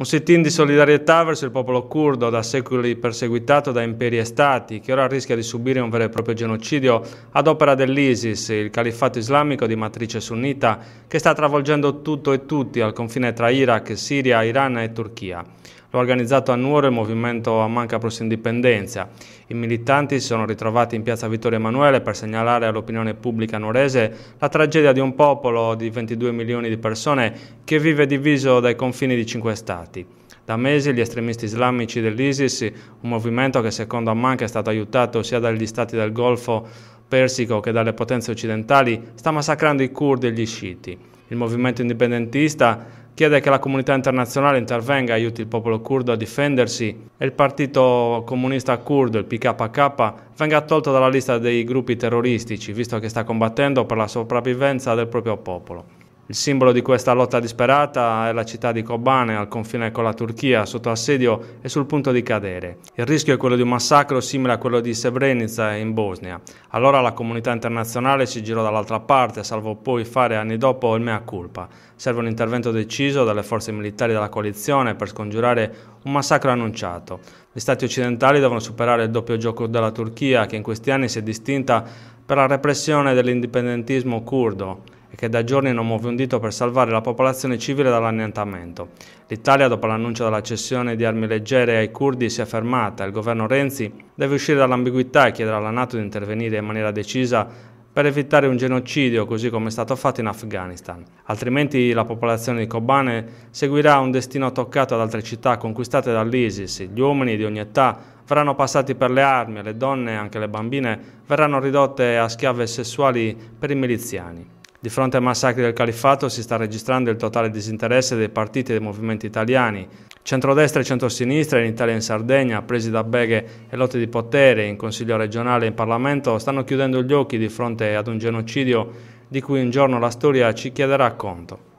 Un sit-in di solidarietà verso il popolo curdo, da secoli perseguitato da imperi e stati, che ora rischia di subire un vero e proprio genocidio ad opera dell'ISIS, il califfato islamico di matrice sunnita, che sta travolgendo tutto e tutti al confine tra Iraq, Siria, Iran e Turchia. Lo ha organizzato a Nuoro il movimento Amanca Plus Indipendenza. I militanti si sono ritrovati in piazza Vittorio Emanuele per segnalare all'opinione pubblica nuorese la tragedia di un popolo di 22 milioni di persone che vive diviso dai confini di cinque stati. Da mesi gli estremisti islamici dell'ISIS, un movimento che secondo Ammanca è stato aiutato sia dagli stati del Golfo Persico che dalle potenze occidentali, sta massacrando i curdi e gli sciiti. Il movimento indipendentista chiede che la comunità internazionale intervenga aiuti il popolo curdo a difendersi e il partito comunista curdo, il PKK, venga tolto dalla lista dei gruppi terroristici, visto che sta combattendo per la sopravvivenza del proprio popolo. Il simbolo di questa lotta disperata è la città di Kobane, al confine con la Turchia, sotto assedio e sul punto di cadere. Il rischio è quello di un massacro simile a quello di Srebrenica in Bosnia. Allora la comunità internazionale si girò dall'altra parte, salvo poi fare anni dopo il mea culpa. Serve un intervento deciso dalle forze militari della coalizione per scongiurare un massacro annunciato. Gli stati occidentali devono superare il doppio gioco della Turchia, che in questi anni si è distinta per la repressione dell'indipendentismo curdo e che da giorni non muove un dito per salvare la popolazione civile dall'annientamento. L'Italia, dopo l'annuncio della cessione di armi leggere ai curdi, si è fermata. Il governo Renzi deve uscire dall'ambiguità e chiedere alla Nato di intervenire in maniera decisa per evitare un genocidio così come è stato fatto in Afghanistan. Altrimenti la popolazione di Kobane seguirà un destino toccato ad altre città conquistate dall'ISIS. Gli uomini di ogni età verranno passati per le armi le donne, e anche le bambine, verranno ridotte a schiave sessuali per i miliziani. Di fronte ai massacri del califfato si sta registrando il totale disinteresse dei partiti e dei movimenti italiani. Centrodestra e centrosinistra in Italia e in Sardegna, presi da beghe e lotte di potere in Consiglio regionale e in Parlamento, stanno chiudendo gli occhi di fronte ad un genocidio di cui un giorno la storia ci chiederà conto.